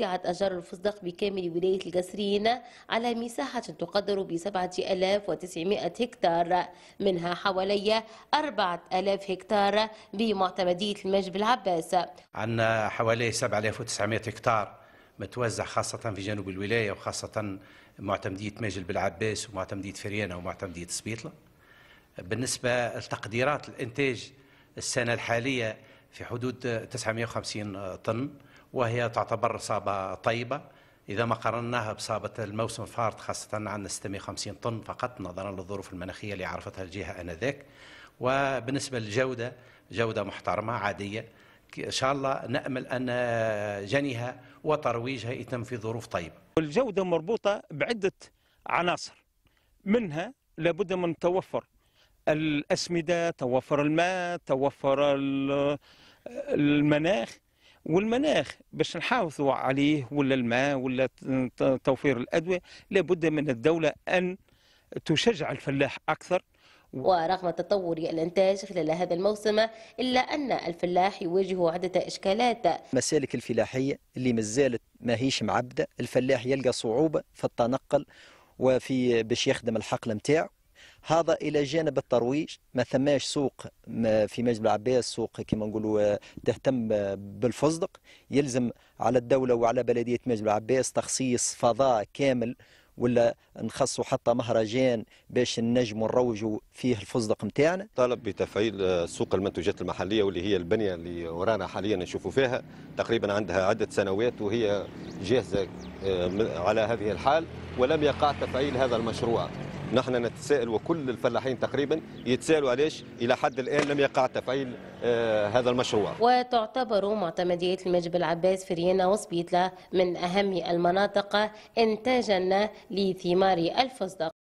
قطعت أشجار الفستق بكامل ولاية القسرين على مساحة تقدر ب 7900 هكتار منها حوالي 4000 هكتار بمعتمدية المجب العباس عندنا حوالي 7900 هكتار متوزع خاصة في جنوب الولاية وخاصة معتمدية ماجل بالعباس ومعتمدية فريانة ومعتمدية سبيطلة بالنسبة لتقديرات الإنتاج السنة الحالية في حدود 950 طن وهي تعتبر صابة طيبة إذا ما قارناها بصابة الموسم الفارط خاصة عن 650 طن فقط نظرا للظروف المناخية اللي عرفتها الجهة آنذاك وبالنسبة للجودة جودة محترمة عادية إن شاء الله نأمل أن جنيها وترويجها يتم في ظروف طيبة الجودة مربوطة بعدة عناصر منها لابد من توفر الأسمدة توفر الماء توفر المناخ والمناخ باش نحافظوا عليه ولا الماء ولا توفير الادويه لابد من الدوله ان تشجع الفلاح اكثر ورغم تطور الانتاج خلال هذا الموسم الا ان الفلاح يواجه عده اشكالات مسالك الفلاحيه اللي مازالت ماهيش معبده الفلاح يلقى صعوبه في التنقل وفي باش يخدم الحقل نتاعو هذا الى جانب الترويج ما ثماش سوق في مجد العباس سوق كما نقولوا آه، تهتم بالفزدق يلزم على الدوله وعلى بلديه مجد العباس تخصيص فضاء كامل ولا نخصوا حتى مهرجان باش نجموا نروجوا فيه الفزدق نتاعنا طالب بتفعيل آه، سوق المنتوجات المحليه واللي هي البنيه اللي ورانا حاليا نشوفوا فيها تقريبا عندها عده سنوات وهي جاهزه آه، على هذه الحال ولم يقع تفعيل هذا المشروع نحن نتساءل وكل الفلاحين تقريبا يتساءلوا علاش الى حد الان لم يقع تفعيل آه، هذا المشروع وتعتبر معتمدية المجب العباس في رينا وسبيتلا من أهم المناطق إنتاجا لثمار الفستق